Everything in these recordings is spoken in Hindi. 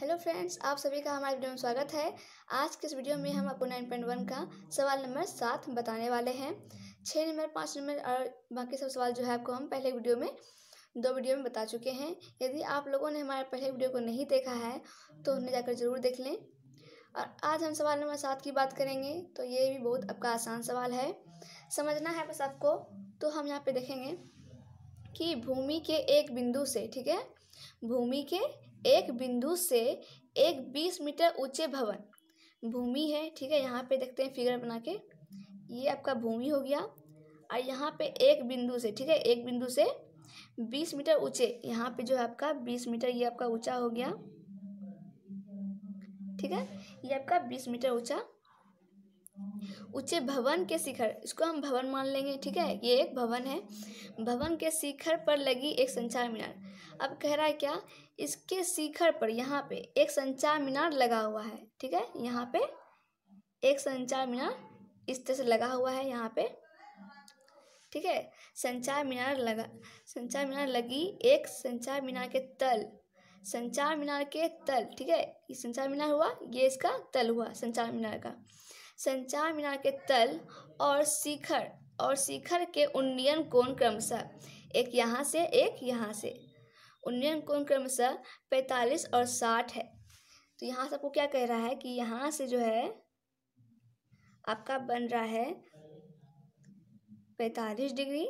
हेलो फ्रेंड्स आप सभी का हमारे वीडियो में स्वागत है आज के इस वीडियो में हम आपको नाइन पॉइंट वन का सवाल नंबर सात बताने वाले हैं छः नंबर पाँच नंबर और बाकी सब सवाल जो है आपको हम पहले वीडियो में दो वीडियो में बता चुके हैं यदि आप लोगों ने हमारे पहले वीडियो को नहीं देखा है तो उन्हें जाकर ज़रूर देख लें और आज हम सवाल नंबर सात की बात करेंगे तो ये भी बहुत आपका आसान सवाल है समझना है बस आपको तो हम यहाँ पर देखेंगे कि भूमि के एक बिंदु से ठीक है भूमि के एक बिंदु से एक बीस मीटर ऊंचे भवन भूमि है ठीक है यहाँ पे देखते हैं फिगर बना के ये आपका भूमि हो गया और यहाँ पे एक बिंदु से ठीक है एक बिंदु से बीस मीटर ऊंचे यहाँ पे जो है आपका बीस मीटर ये आपका ऊंचा हो गया ठीक है ये आपका बीस मीटर ऊंचा ऊंचे भवन के शिखर इसको हम भवन मान लेंगे ठीक है ये एक भवन है भवन के शिखर पर लगी एक संचार मीनार अब कह रहा है क्या इसके शिखर पर यहाँ पे एक संचार मीनार लगा हुआ है ठीक है यहाँ पे एक संचार मीनार इस तरह से लगा हुआ है यहाँ पे ठीक है संचार मीनार लगा संचार मीनार लगी एक संचार मीनार के तल संचार मीनार के तल ठीक है ये संचार मीनार हुआ ये इसका तल हुआ संचार मीनार का संचार मीनार के तल और शिखर और शिखर के उन्नयन कोण क्रमशः एक यहाँ से एक यहाँ से उन्नयन कोण क्रमशः पैंतालीस और साठ है तो यहाँ से आपको क्या कह रहा है कि यहाँ से जो है आपका बन रहा है पैंतालीस डिग्री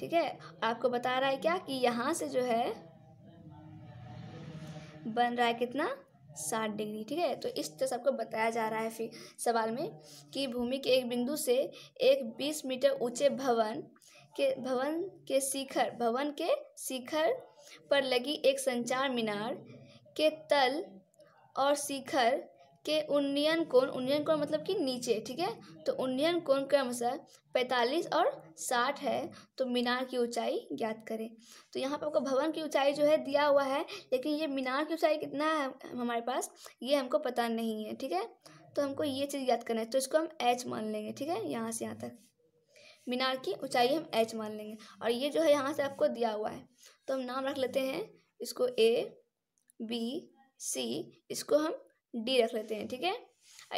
ठीक है आपको बता रहा है क्या कि यहाँ से जो है बन रहा है कितना साठ डिग्री ठीक है तो इस तरह से आपको बताया जा रहा है फिर सवाल में कि भूमि के एक बिंदु से एक बीस मीटर ऊंचे भवन के भवन के शिखर भवन के शिखर पर लगी एक संचार मीनार के तल और शिखर के उन्नयन कोण उन्नयन कोण मतलब कि नीचे ठीक है तो उन्नयन कोण क्रमशः पैंतालीस और साठ है तो मीनार की ऊंचाई ज्ञात करें तो यहाँ पर आपको भवन की ऊंचाई जो है दिया हुआ है लेकिन ये मीनार की ऊंचाई कितना है हमारे पास ये हमको पता नहीं है ठीक है तो हमको ये चीज़ याद करना है तो इसको हम एच मान लेंगे ठीक है यहाँ से यहाँ तक मीनार की ऊँचाई हम एच मान लेंगे और ये जो है यहाँ से आपको दिया हुआ है तो हम नाम रख लेते हैं इसको ए बी सी इसको हम डी रख लेते हैं ठीक है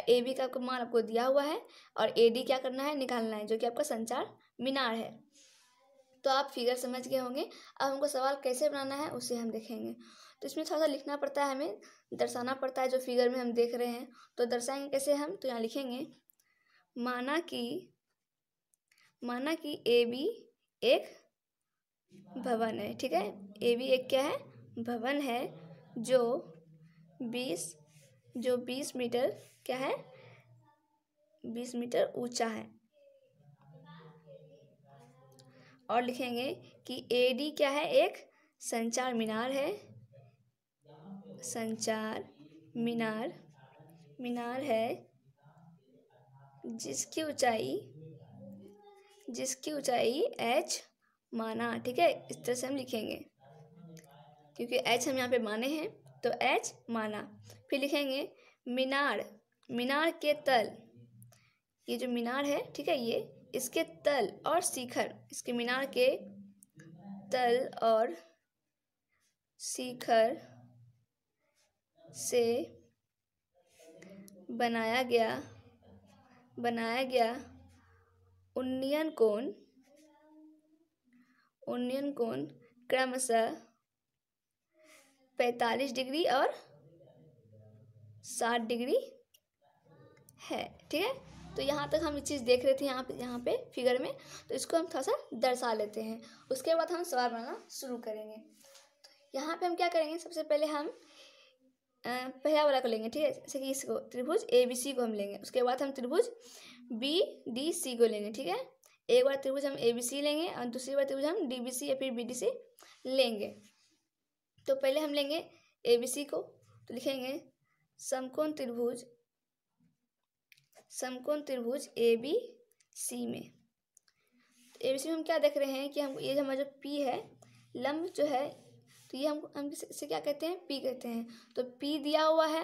ए बी का मान आपको दिया हुआ है और ए डी क्या करना है निकालना है जो कि आपका संचार मीनार है तो आप फिगर समझ गए होंगे अब हमको सवाल कैसे बनाना है उसे हम देखेंगे तो इसमें थोड़ा सा लिखना पड़ता है हमें दर्शाना पड़ता है जो फिगर में हम देख रहे हैं तो दर्शाएंगे कैसे हम तो यहाँ लिखेंगे माना कि माना कि ए बी एक भवन है ठीक है ये भी एक क्या है भवन है जो बीस जो बीस मीटर क्या है बीस मीटर ऊंचा है और लिखेंगे कि ए डी क्या है एक संचार मीनार है संचार मीनार मीनार है जिसकी ऊंचाई जिसकी ऊंचाई एच माना ठीक है इस तरह से हम लिखेंगे क्योंकि एच हम यहाँ पे माने हैं तो एच माना फिर लिखेंगे मीनार मीनार के तल ये जो मीनार है ठीक है ये इसके तल और शिखर इसके मीनार के तल और शिखर से बनाया गया बनाया गया उन्नयन कोण ओनियन कोन क्रमश पैंतालीस डिग्री और साठ डिग्री है ठीक है तो यहाँ तक हम ये चीज़ देख रहे थे यहाँ पे यहाँ पे फिगर में तो इसको हम थोड़ा सा दर्शा लेते हैं उसके बाद हम सवाल बनाना शुरू करेंगे तो यहाँ पे हम क्या करेंगे सबसे पहले हम पहला वाला को लेंगे ठीक है जैसे कि इसको त्रिभुज ए बी सी को हम लेंगे उसके बाद हम त्रिभुज बी डी सी को लेंगे ठीक है एक बार त्रिभुज हम ए बी सी लेंगे और दूसरी बार त्रिभुज हम डी बी सी या फिर बी डी सी लेंगे तो पहले हम लेंगे ए बी सी को तो लिखेंगे समकोण त्रिभुज समकोण त्रिभुज ए बी सी में ए बी सी में हम क्या देख रहे हैं कि हम ये हमारा जो पी है लंब जो है तो ये हम हम इसे क्या कहते हैं पी कहते हैं तो पी दिया हुआ है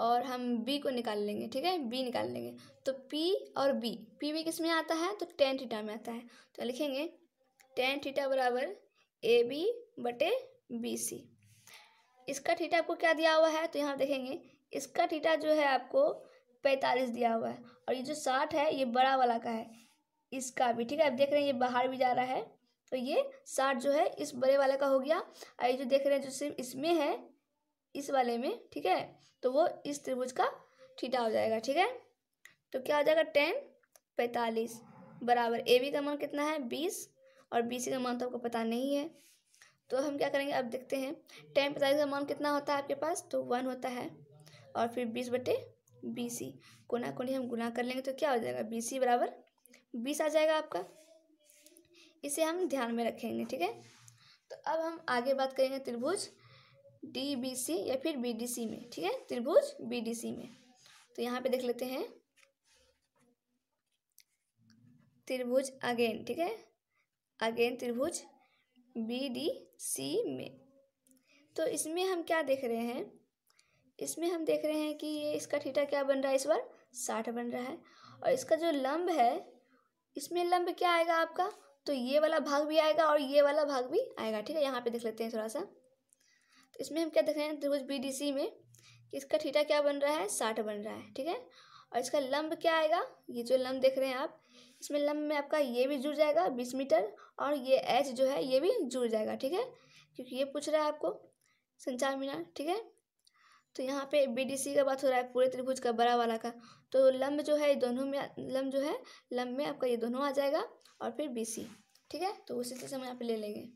और हम बी को निकाल लेंगे ठीक है बी निकाल लेंगे तो पी और बी पी भी किस में आता है तो टेन थीटा में आता है तो लिखेंगे टेन थीटा बराबर ए बी बटे बी सी इसका थीटा आपको क्या दिया हुआ है तो यहाँ देखेंगे इसका थीटा जो है आपको पैंतालीस दिया हुआ है और ये जो साठ है ये बड़ा वाला का है इसका भी ठीक है आप देख रहे हैं ये बाहर भी जा रहा है तो ये साठ जो है इस बड़े वाले का हो गया और ये जो देख रहे हैं जो सिर्फ इसमें है इस वाले में ठीक है तो वो इस त्रिभुज का ठीठा हो जाएगा ठीक है तो क्या हो जाएगा टेन पैंतालीस बराबर ए बी का मान कितना है बीस और बी सी का मान तो आपको पता नहीं है तो हम क्या करेंगे अब देखते हैं टेन पैंतालीस का मान कितना होता है आपके पास तो वन होता है और फिर बीस बटे बी सी कोना कोनी हम गुना कर लेंगे तो क्या हो जाएगा बी सी बराबर बीस आ जाएगा आपका इसे हम ध्यान में रखेंगे ठीक है तो अब हम आगे बात करेंगे त्रिभुज डी बी सी या फिर बी डी सी में ठीक है त्रिभुज बी डी सी में तो यहाँ पे देख लेते हैं त्रिभुज अगेन ठीक है अगेन त्रिभुज बी डी सी में तो इसमें हम क्या देख रहे हैं इसमें हम देख रहे हैं कि ये इसका ठीठा क्या बन रहा है इस बार साठ बन रहा है और इसका जो लंब है इसमें लंब क्या आएगा आपका तो ये वाला भाग भी आएगा और ये वाला भाग भी आएगा ठीक है यहाँ पे देख लेते हैं थोड़ा सा तो इसमें हम क्या देख रहे हैं त्रिभुज बी डी सी में कि इसका थीटा क्या बन रहा है साठ बन रहा है ठीक है और इसका लंब क्या आएगा ये जो लंब देख रहे हैं आप इसमें लंब में आपका ये भी जुड़ जाएगा बीस मीटर और ये एच जो है ये भी जुड़ जाएगा ठीक है क्योंकि ये पूछ रहा है आपको संचार मीनार ठीक है तो यहाँ पे सी का बात हो रहा है पूरे त्रिभुज का बड़ा वाला का तो लंब जो है दोनों में लंब जो है लंब में आपका ये दोनों आ जाएगा और फिर सी ठीक है तो उसी से हम यहाँ पर ले लेंगे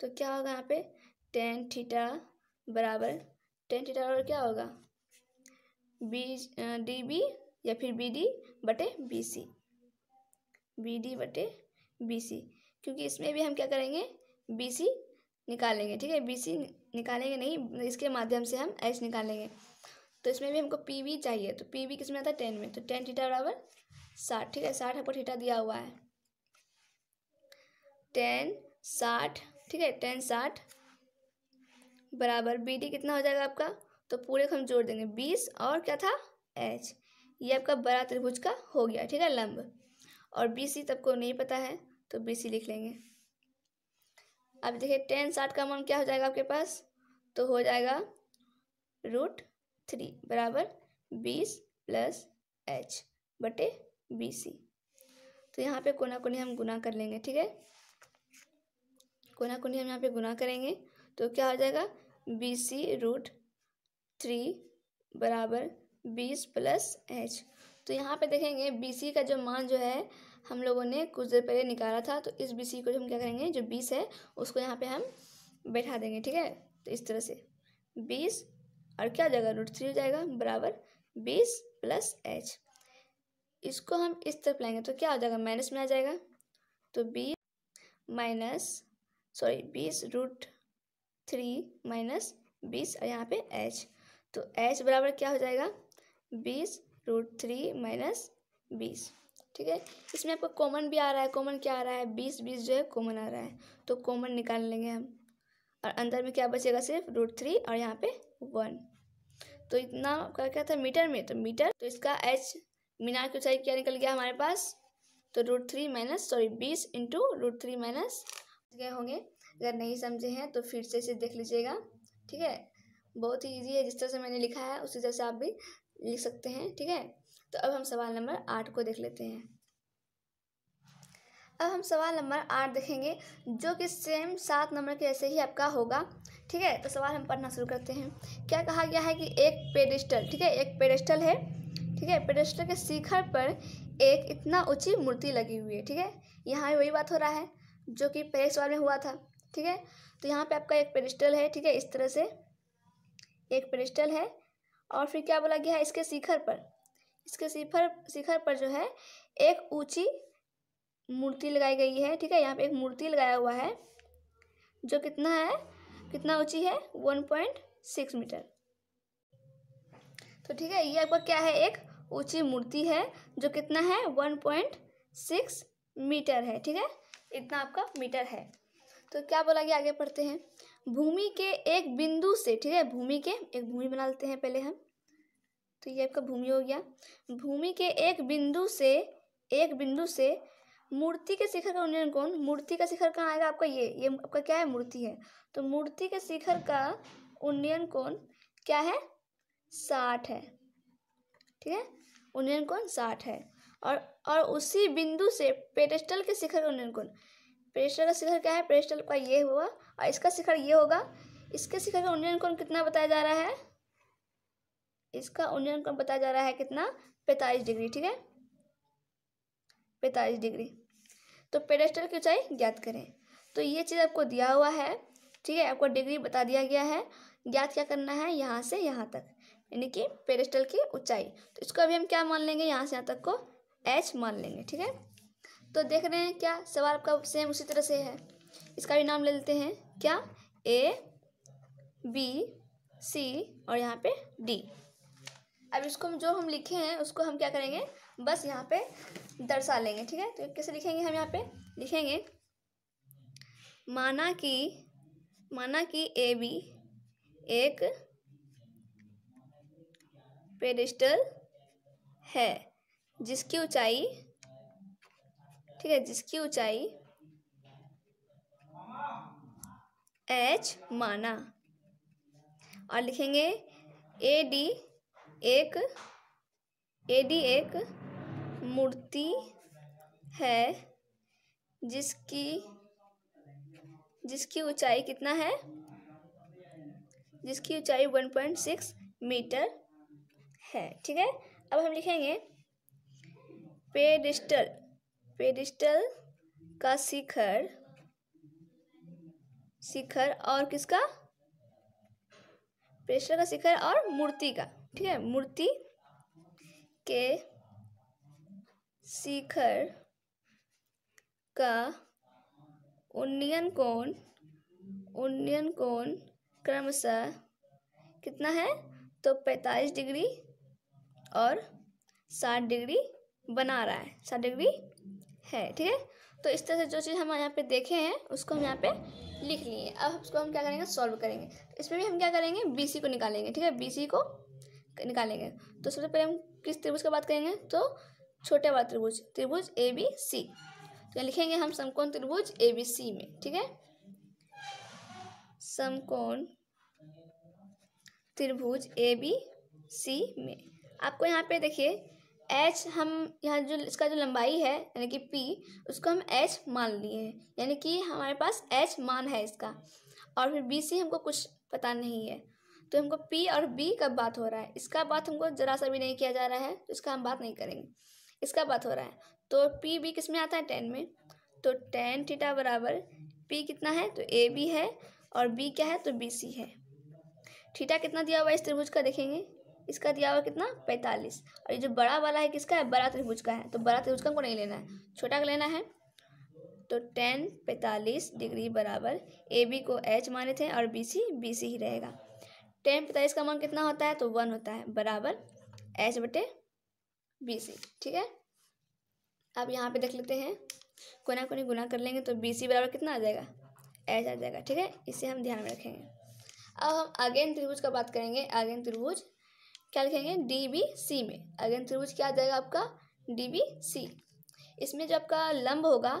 तो क्या होगा यहाँ पे टेन थीटा बराबर टेन थीटा बराबर क्या होगा बी डी बी या फिर बी डी बटे बी सी बी डी बटे बी सी क्योंकि इसमें भी हम क्या करेंगे बी सी निकालेंगे ठीक है बी सी निकालेंगे नहीं इसके माध्यम से हम एच निकालेंगे तो इसमें भी हमको पी वी चाहिए तो पी वी किस में आता है टेन में तो टेन थीटा बराबर साठ ठीक है साठ हमको थीटा दिया हुआ है टेन साठ ठीक है टेन साठ बराबर बी डी कितना हो जाएगा आपका तो पूरे को हम जोड़ देंगे बीस और क्या था एच ये आपका बड़ा त्रिभुज का हो गया ठीक है लंब और बी सी को नहीं पता है तो बी सी लिख लेंगे अब देखिए टेन साठ का मान क्या हो जाएगा आपके पास तो हो जाएगा रूट थ्री बराबर बीस प्लस एच बटे बी सी तो यहाँ पे कोना कोनी हम गुना कर लेंगे ठीक है कोना कोनी हम यहाँ पे गुना करेंगे तो क्या हो जाएगा बी सी रूट थ्री बराबर बीस प्लस एच तो यहाँ पे देखेंगे बी सी का जो मान जो है हम लोगों ने कुछ देर पहले निकाला था तो इस बी सी को हम क्या करेंगे जो बीस है उसको यहाँ पे हम बैठा देंगे ठीक है तो इस तरह से बीस और क्या हो जाएगा रूट थ्री हो जाएगा बराबर बीस प्लस एच इसको हम इस तरफ लाएंगे तो क्या हो जाएगा माइनस में आ जाएगा तो बीस माइनस सॉरी बीस रूट थ्री माइनस बीस और यहाँ पे एच तो एच बराबर क्या हो जाएगा बीस रूट थ्री माइनस बीस ठीक है इसमें आपको कॉमन भी आ रहा है कॉमन क्या आ रहा है बीस बीस जो है कॉमन आ रहा है तो कॉमन निकाल लेंगे हम और अंदर में क्या बचेगा सिर्फ रूट थ्री और यहाँ पे वन तो इतना क्या क्या था मीटर में तो मीटर तो इसका एच मीनार की ऊंचाई क्या निकल गया हमारे पास तो रूट थ्री माइनस सॉरी बीस इंटू रूट थ्री माइनस गए होंगे अगर नहीं समझे हैं तो फिर से इसे देख लीजिएगा ठीक है बहुत ही ईजी है जिस तरह से मैंने लिखा है उसी तरह से आप भी लिख सकते हैं ठीक है तो अब हम सवाल नंबर आठ को देख लेते हैं अब हम सवाल नंबर आठ देखेंगे जो कि सेम सात नंबर के ऐसे ही आपका होगा ठीक है तो सवाल हम पढ़ना शुरू करते हैं क्या कहा गया है कि एक पेडिस्टल ठीक है एक पेडिस्टल है ठीक है पेडिस्टल के शिखर पर एक इतना ऊंची मूर्ति लगी हुई है ठीक है यहाँ वही बात हो रहा है जो कि पहले सवाल में हुआ था ठीक है तो यहाँ पे आपका एक पेडिस्टल है ठीक है इस तरह से एक पेडिस्टल है और फिर क्या बोला गया है इसके शिखर पर इसके शिखर शिखर पर जो है एक ऊंची मूर्ति लगाई गई है ठीक है यहाँ पे एक मूर्ति लगाया हुआ है जो कितना है कितना ऊंची है वन पॉइंट सिक्स मीटर तो ठीक है ये आपका क्या है एक ऊंची मूर्ति है जो कितना है वन पॉइंट सिक्स मीटर है ठीक है इतना आपका मीटर है तो क्या बोला गया आगे पढ़ते हैं भूमि के एक बिंदु से ठीक है भूमि के एक भूमि बना लेते हैं पहले हम तो ये आपका भूमि हो गया भूमि के एक बिंदु से एक बिंदु से मूर्ति के शिखर का उन्नयन कौन मूर्ति का शिखर कहाँ आएगा आपका ये ये आपका क्या है मूर्ति है तो मूर्ति के शिखर का उन्नयन कौन क्या है साठ है ठीक है उन्नयन कौन साठ है और और उसी बिंदु से पेटेस्टल के शिखर का उन्नयन कौन प्रेशर का शिखर क्या है प्रेशर का ये हुआ और इसका शिखर ये होगा इसके शिखर का उन्नयन कोण कितना बताया जा रहा है इसका उन्नयन कोण बताया जा रहा है कितना पैंतालीस डिग्री ठीक है पैंतालीस डिग्री तो पेडेस्टल की ऊंचाई ज्ञात करें तो ये चीज़ आपको दिया हुआ है ठीक है आपको डिग्री बता दिया गया है ज्ञात क्या करना है यहाँ से यहाँ तक यानी कि पेडेस्टल की ऊंचाई तो इसको अभी हम क्या मान लेंगे यहाँ से यहाँ तक को एच मान लेंगे ठीक है तो देख रहे हैं क्या सवाल आपका सेम उसी तरह से है इसका भी नाम ले लेते हैं क्या ए बी सी और यहाँ पे डी अब इसको हम जो हम लिखे हैं उसको हम क्या करेंगे बस यहाँ पे दर्शा लेंगे ठीक है तो कैसे लिखेंगे हम यहाँ पे लिखेंगे माना कि माना कि ए बी एक पेडिस्टल है जिसकी ऊंचाई ठीक है जिसकी ऊंचाई एच माना और लिखेंगे ए डी एक ए डी एक मूर्ति है जिसकी जिसकी ऊंचाई कितना है जिसकी ऊंचाई वन पॉइंट सिक्स मीटर है ठीक है अब हम लिखेंगे पेडिस्टल पेडिस्टल का शिखर शिखर और किसका पेडिस्टल का शिखर और मूर्ति का ठीक है मूर्ति के शिखर का उन्नयन कोण उन्नयन कोण क्रमशः कितना है तो पैंतालीस डिग्री और साठ डिग्री बना रहा है साठ डिग्री है ठीक है तो इस तरह से जो चीज़ हम यहाँ पे देखे हैं उसको हम यहाँ पे लिख लिए अब उसको हम क्या करेंगे सॉल्व करेंगे इसमें भी हम क्या करेंगे बी को निकालेंगे ठीक है बी को निकालेंगे तो सबसे पहले हम किस त्रिभुज की बात करेंगे तो छोटे वाला त्रिभुज त्रिभुज ए बी सी तो लिखेंगे हम समकोण त्रिभुज ए बी सी में ठीक है समकोण त्रिभुज ए बी सी में आपको यहाँ पे देखिए एच हम यहाँ जो इसका जो लंबाई है यानी कि पी उसको हम एच मान लिए हैं यानी कि हमारे पास एच मान है इसका और फिर बी सी हमको कुछ पता नहीं है तो हमको पी और बी का बात हो रहा है इसका बात हमको ज़रा सा भी नहीं किया जा रहा है तो इसका हम बात नहीं करेंगे इसका बात हो रहा है तो पी बी किस में आता है टेन में तो टेन थीटा बराबर पी कितना है तो ए बी है और बी क्या है तो बी सी है थीटा कितना दिया हुआ है इस त्रिभुज का देखेंगे इसका दिया हुआ कितना पैंतालीस और ये जो बड़ा वाला है किसका है बड़ा त्रिभुज का है तो बड़ा त्रिभुज का हमको नहीं लेना है छोटा का लेना है तो टेन पैंतालीस डिग्री बराबर ए बी को एच माने थे और बी सी बी सी ही रहेगा टेन पैंतालीस का मान कितना होता है तो वन होता है बराबर एच बटे बी सी ठीक है अब यहाँ पे देख लेते हैं कोना कोई गुना कर लेंगे तो बी सी बराबर कितना आ जाएगा एच आ जाएगा ठीक है इसे हम ध्यान में रखेंगे अब हम अगेन त्रिभुज का बात करेंगे अगेन त्रिभुज क्या लिखेंगे डी बी सी में अगेन त्रिभुज क्या आ जाएगा आपका डी बी सी इसमें जो आपका लंब होगा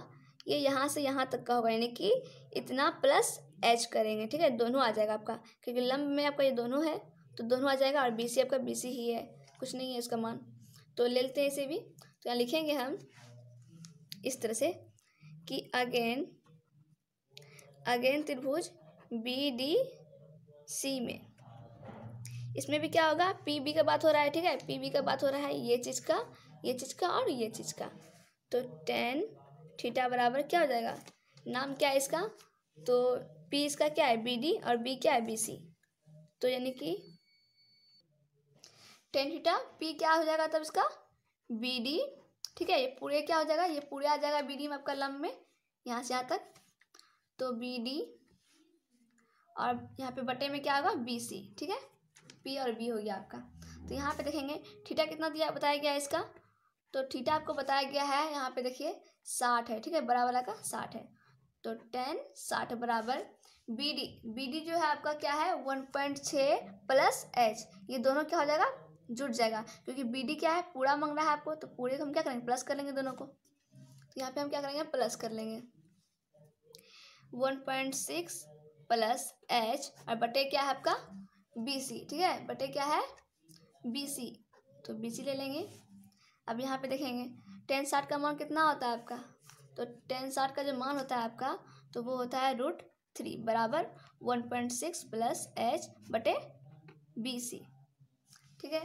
ये यहाँ से यहाँ तक का होगा यानी कि इतना प्लस एच करेंगे ठीक है दोनों आ जाएगा आपका क्योंकि लंब में आपका ये दोनों है तो दोनों आ जाएगा और बी सी आपका बी सी ही है कुछ नहीं है इसका मान तो ले लेते हैं इसे भी तो यहाँ लिखेंगे हम इस तरह से कि अगेन अगेन त्रिभुज बी डी सी में इसमें भी क्या होगा पी बी का बात हो रहा है ठीक है पी बी का बात हो रहा है ये चीज़ का ये चीज़ का और ये चीज़ का तो टेन थीटा बराबर क्या हो जाएगा नाम क्या है इसका तो पी इसका क्या है बी डी और बी क्या है बी सी तो यानी कि टेन थीटा पी क्या हो जाएगा तब इसका बी डी ठीक है ये पूरे क्या हो जाएगा ये पूरे आ जाएगा बी डी में आपका लम्ब में यहाँ से यहाँ तक तो बी डी और यहाँ पे बटे में क्या होगा बी सी ठीक है पी और बी हो गया आपका तो यहाँ पे देखेंगे ठीठा कितना दिया बताया गया इसका तो ठीठा आपको बताया गया है यहाँ पे देखिए साठ है ठीक है बड़ा वाला का साठ है तो टेन साठ बराबर बी डी बी डी जो है आपका क्या है वन पॉइंट छः प्लस एच ये दोनों क्या हो जाएगा जुट जाएगा क्योंकि बी डी क्या है पूरा मांग रहा है आपको तो पूरे को हम क्या करेंगे प्लस कर लेंगे दोनों को तो यहाँ पे हम क्या करेंगे प्लस कर लेंगे one point six plus H और बटे क्या है आपका बी सी ठीक है बटे क्या है बी सी तो बी सी ले लेंगे अब यहाँ पे देखेंगे टेन साठ का मान कितना होता है आपका तो टेन साठ का जो मान होता है आपका तो वो होता है रूट थ्री बराबर one point six plus H बटे बी सी ठीक है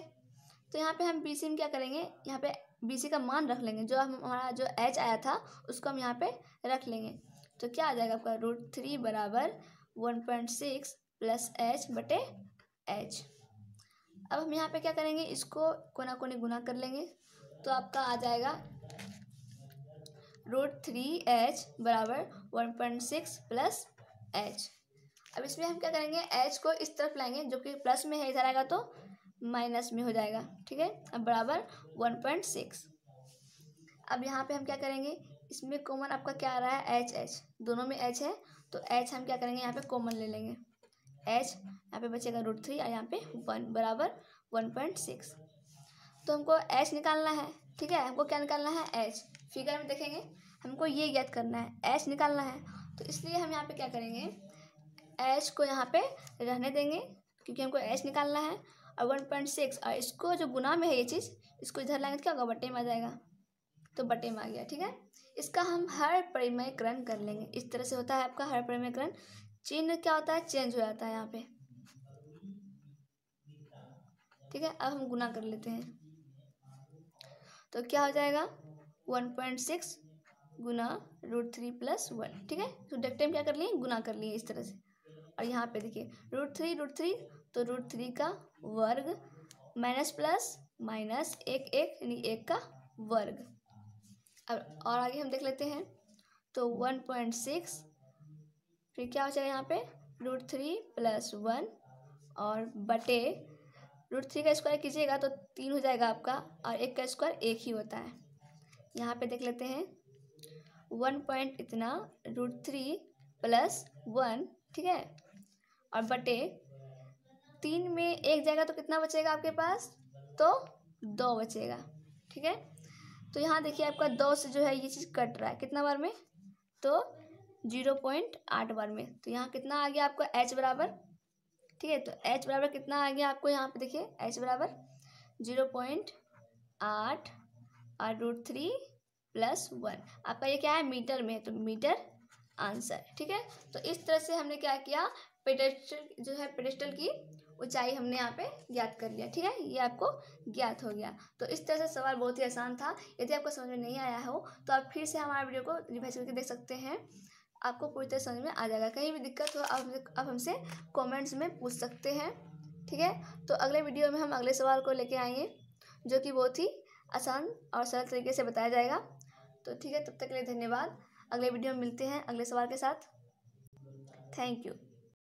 तो यहाँ पे हम बी सी में क्या करेंगे यहाँ पे बी सी का मान रख लेंगे जो हम हमारा जो एच आया था उसको हम यहाँ पे रख लेंगे तो क्या आ जाएगा आपका रूट थ्री बराबर one point six plus H बटे एच अब हम यहाँ पे क्या करेंगे इसको कोना कोने गुना कर लेंगे तो आपका आ जाएगा रूट थ्री एच बराबर one point six plus H अब इसमें हम क्या करेंगे एच को इस तरफ लाएंगे जो कि प्लस में है इधर आएगा तो माइनस में हो जाएगा ठीक है अब बराबर वन पॉइंट सिक्स अब यहाँ पे हम क्या करेंगे इसमें कॉमन आपका क्या आ रहा है एच एच दोनों में एच है तो एच हम क्या करेंगे यहाँ पे कॉमन ले लेंगे एच यहाँ पे बचेगा रूट थ्री और यहाँ पे वन बराबर वन पॉइंट सिक्स तो हमको एच निकालना है ठीक है हमको क्या निकालना है एच फिगर में देखेंगे हमको ये ज्ञात करना है एच निकालना है तो इसलिए हम यहाँ पे क्या करेंगे एच को यहाँ पे रहने देंगे क्योंकि हमको एच निकालना है और वन पॉइंट सिक्स और इसको जो गुना में है ये चीज़ इसको इधर लाएंगे तो क्या होगा बटे में आ जाएगा तो बटे में आ गया ठीक है इसका हम हर परिमयकरण कर लेंगे इस तरह से होता है आपका हर परिमयकरण चिन्ह क्या होता है चेंज हो जाता है यहाँ पे ठीक है अब हम गुना कर लेते हैं तो क्या हो जाएगा वन पॉइंट सिक्स गुना रूट थ्री प्लस वन ठीक है तो डेक्ट क्या कर लिए गुना कर लिए इस तरह से और यहाँ पे देखिए रूट थ्री रूट थ्री तो रूट थ्री का वर्ग माइनस प्लस माइनस एक एक यानी एक का वर्ग अब और आगे हम देख लेते हैं तो वन पॉइंट सिक्स फिर क्या हो जाएगा यहाँ पे रूट थ्री प्लस वन और बटे रूट थ्री का स्क्वायर कीजिएगा तो तीन हो जाएगा आपका और एक का स्क्वायर एक ही होता है यहाँ पे देख लेते हैं वन पॉइंट इतना रूट थ्री प्लस वन ठीक है और बटे तीन में एक जाएगा तो कितना बचेगा आपके पास तो दो बचेगा ठीक है तो यहाँ देखिए आपका दो से जो है ये चीज़ कट रहा है कितना बार में तो जीरो पॉइंट आठ बार में तो यहाँ कितना आ गया आपको एच बराबर ठीक है तो एच बराबर कितना आ गया आपको यहाँ पे देखिए एच बराबर जीरो पॉइंट आठ और रूट थ्री प्लस वन आपका ये क्या है मीटर में तो मीटर आंसर ठीक है तो इस तरह से हमने क्या किया पेडेस्टल जो है पेडेस्टल की ऊंचाई हमने यहाँ पे ज्ञात कर लिया ठीक है ये आपको ज्ञात हो गया तो इस तरह से सवाल बहुत ही आसान था यदि आपको समझ में नहीं आया हो तो आप फिर से हमारे वीडियो को रिवाइज करके देख सकते हैं आपको पूरी तरह समझ में आ जाएगा कहीं भी दिक्कत हो आप आप हमसे कमेंट्स में पूछ सकते हैं ठीक है तो अगले वीडियो में हम अगले सवाल को लेके आएंगे जो कि बहुत ही आसान और सरल तरीके से बताया जाएगा तो ठीक है तब तक के लिए धन्यवाद अगले वीडियो में मिलते हैं अगले सवाल के साथ थैंक यू